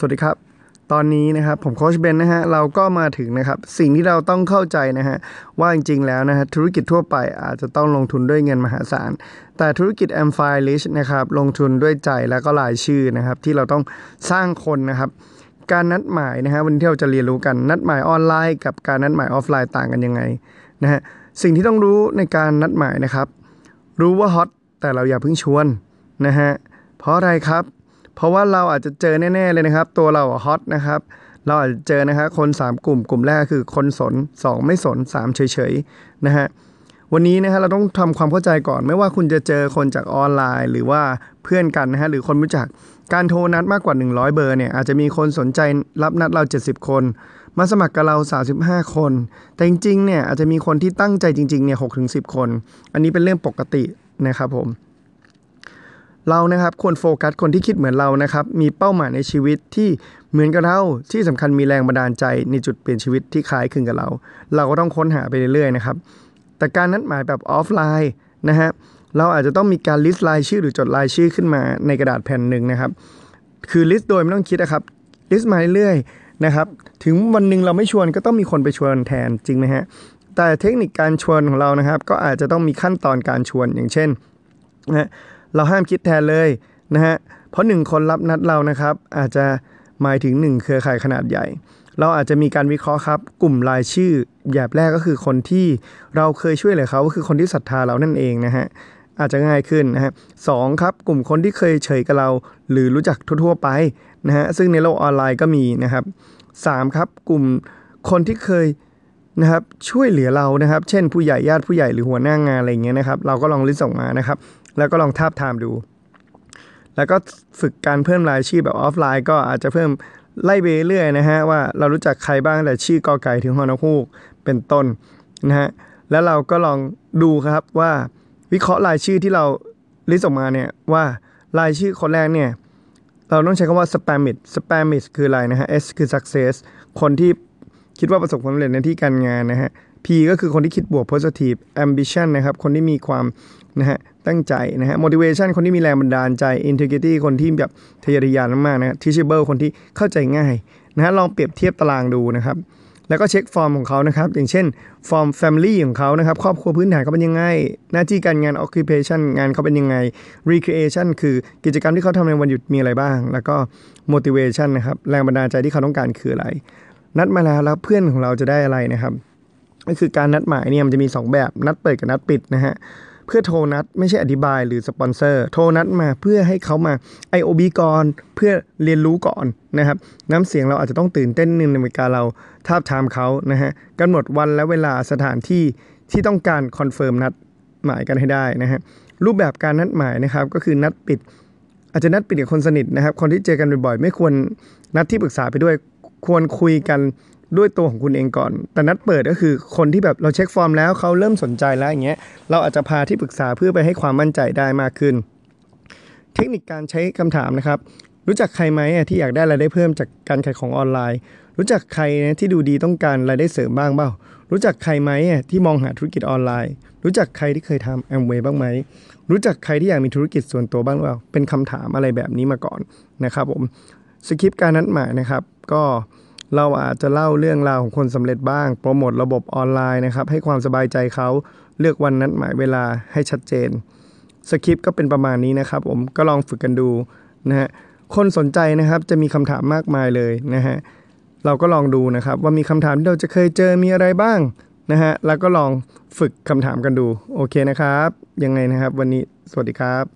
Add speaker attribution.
Speaker 1: สวัสดีครับตอนนี้นะครับผมโคชเบนนะฮะเราก็มาถึงนะครับสิ่งที่เราต้องเข้าใจนะฮะว่าจริงๆแล้วนะฮะธุรกิจทั่วไปอาจจะต้องลงทุนด้วยเงินมหาศาลแต่ธุรกิจแอม i l ลิชนะครับลงทุนด้วยใจแล้วก็หลายชื่อนะครับ ที่เราต้องสร้างคนนะครับ การนัดหมายนะฮะวันที่เราจะเรียนรู้กันนัดหมายออนไลน์ กับการนัดหมายออฟไลน์ต่างกันยังไงนะฮะสิ่งที่ต้องรู้ในการนัดหมายนะครับ รู้ว่าฮอตแต่เราอย่าเพิ่งชวนนะฮะเพราะอะไรครับเพราะว่าเราอาจจะเจอแน่ ๆ เลยนะครับ ตัวเราฮอตนะครับเราอาจจะเจอนะครับคน 3 กลุ่มกลุ่มแรกคือคน สน 2 ไม่สน 3 เฉยๆนะฮะวันนี้นะฮะเราต้องทำความเข้าใจก่อน ไม่ว่าคุณจะเจอคนจากออนไลน์หรือว่าเพื่อนกันนะฮะหรือคนรู้จักการโทรนัดมากกว่า 100 เบอร์เนี่ยอาจจะมีคนสนใจรับนัดเรา 70 คน มาสมัครกับเรา 35 คน แต่จริงๆเนี่ยอาจจะมีคนที่ตั้งใจจริงๆเนี่ยหกถึงสิคน อันนี้เป็นเรื่องปกตินะครับผมเรานะครับควรโฟกัส คนที่คิดเหมือนเรานะครับมีเป้าหมายในชีวิตที่เหมือนกับเราที่สำคัญมีแรงบันดาลใจในจุดเปลี่ยนชีวิตที่คล้ายคลึงกับเรา เราก็ต้องค้นหาไปเรื่อยๆนะครับแต่การนัดหมายแบบออฟไลน์นะฮะเราอาจจะต้องมีการลิสต์รายชื่อหรือจดรายชื่อขึ้นมาในกระดาษแผ่นหนึ่งนะครับ คือลิสต์โดยไม่ต้องคิดนะครับลิสต์มาเรื่อยๆนะครับถึงวันหนึ่งเราไม่ชวนก็ต้องมีคนไปชวนแทนจริงไหมฮะแต่เทคนิคการชวนของเรานะครับ ก็อาจจะต้องมีขั้นตอนการชวนอย่างเช่นนะเราห้ามคิดแทนเลยนะฮะ เพราะหนึ่งคนรับนัดเรานะครับ อาจจะหมายถึงหนึ่งเครือข่ายขนาดใหญ่ เราอาจจะมีการวิเคราะห์ครับกลุ่มรายชื่อแบบแรกก็คือคนที่เราเคยช่วยเหลือเขา ก็คือคนที่ศรัทธาเรานั่นเองนะฮะอาจจะง่ายขึ้นนะฮะสครับ กลุ่มคนที่เคยเฉยกับเรา หรือรู้จักทั่วๆ ไปนะฮะซึ่งในโลกออนไลน์ก็มีนะครับ 3 ครับ กลุ่มคนที่เคยนะครับช่วยเหลือเรานะครับ เช่นผู้ใหญ่ญาติผู้ใหญ่หรือหัวหน้างงานอะไรเงี้ยนะครับ เราก็ลองลิสต์ออกมานะครับแล้วก็ลองทาบทามดู แล้วก็ฝึกการเพิ่มรายชื่อแบบออฟไลน์ก็อาจจะเพิ่มไล่ไปเรื่อยนะฮะว่าเรารู้จักใครบ้าง แต่ชื่อกอไก่ถึงฮอนคูกเป็นต้นนะฮะแล้วเราก็ลองดูครับว่าวิเคราะห์รายชื่อที่เราลิสต์ออกมาเนี่ยว่า รายชื่อคนแรกเนี่ย เราต้องใช้คำว่า spam it spam it คืออะไรนะฮะ S คือ success คนที่คิดว่าประสบความสำเร็จในที่การงานนะฮะ P ก็คือคนที่คิดบวก positive ambition นะครับ คนที่มีความนะฮะ ตั้งใจนะฮะ motivation คนที่มีแรงบันดาลใจ integrity คนที่แบบทะเยอทะยานมากๆนะ teachable คนที่เข้าใจง่ายนะฮะ ลองเปรียบเทียบตารางดูนะครับ แล้วก็เช็คฟอร์มของเขานะครับ อย่างเช่น ฟอร์ม family ของเขานะครับ ครอบครัวพื้นฐานเขาเป็นยังไง หน้าที่การงาน occupation งานเขาเป็นยังไง recreation คือกิจกรรมที่เขาทำในวันหยุดมีอะไรบ้าง แล้วก็ motivation นะครับ แรงบันดาลใจที่เขาต้องการคืออะไร นัดมาแล้วแล้วเพื่อนของเราจะได้อะไรนะครับก็คือการนัดหมายเนี่ยมันจะมี 2 แบบนัดเปิดกับนัดปิดนะฮะเพื่อโทรนัด ไม่ใช่อธิบายหรือสปอนเซอร์โทรนัดมาเพื่อให้เขามา IOB ก่อนเพื่อเรียนรู้ก่อนนะครับน้ำเสียงเราอาจจะต้องตื่นเต้นนึงในเกาเราทาบทามเขานะฮะกำหนดวันและเวลาสถานที่ที่ต้องการคอนเฟิร์มนัดหมายกันให้ได้นะฮะรูปแบบการนัดหมายนะครับก็คือนัดปิดอาจจะนัดปิดกับคนสนิทนะครับคนที่เจอกันบ่อยๆ ไม่ควรนัดที่ปรึกษาไปด้วยควรคุยกันด้วยตัวของคุณเองก่อน แต่นัดเปิดก็คือคนที่แบบเราเช็คฟอร์มแล้วเขาเริ่มสนใจแล้วอย่างเงี้ย เราอาจจะพาที่ปรึกษาเพื่อไปให้ความมั่นใจได้มากขึ้น เทคนิคการใช้คำถามนะครับ รู้จักใครไหมที่อยากได้รายได้เพิ่มจากการขายของออนไลน์ รู้จักใครนะที่ดูดีต้องการรายได้เสริมบ้างเปล่า รู้จักใครไหมที่มองหาธุรกิจออนไลน์ รู้จักใครที่เคยทำแอมเวย์บ้างไหม รู้จักใครที่อยากมีธุรกิจส่วนตัวบ้างเปล่า เป็นคำถามอะไรแบบนี้มาก่อนนะครับ ผม สคริปต์การนัดหมายนะครับก็เราอาจจะเล่าเรื่องราวของคนสำเร็จบ้าง โปรโมทระบบออนไลน์นะครับ ให้ความสบายใจเขาเลือกวันนัดหมายเวลาให้ชัดเจนสคริปต์ก็เป็นประมาณนี้นะครับ ผมก็ลองฝึกกันดูนะฮะคนสนใจนะครับจะมีคำถามมากมายเลยนะฮะเราก็ลองดูนะครับ ว่ามีคำถามที่เราจะเคยเจอมีอะไรบ้างนะฮะแล้วก็ลองฝึกคำถามกันดูโอเคนะครับยังไงนะครับ วันนี้สวัสดีครับ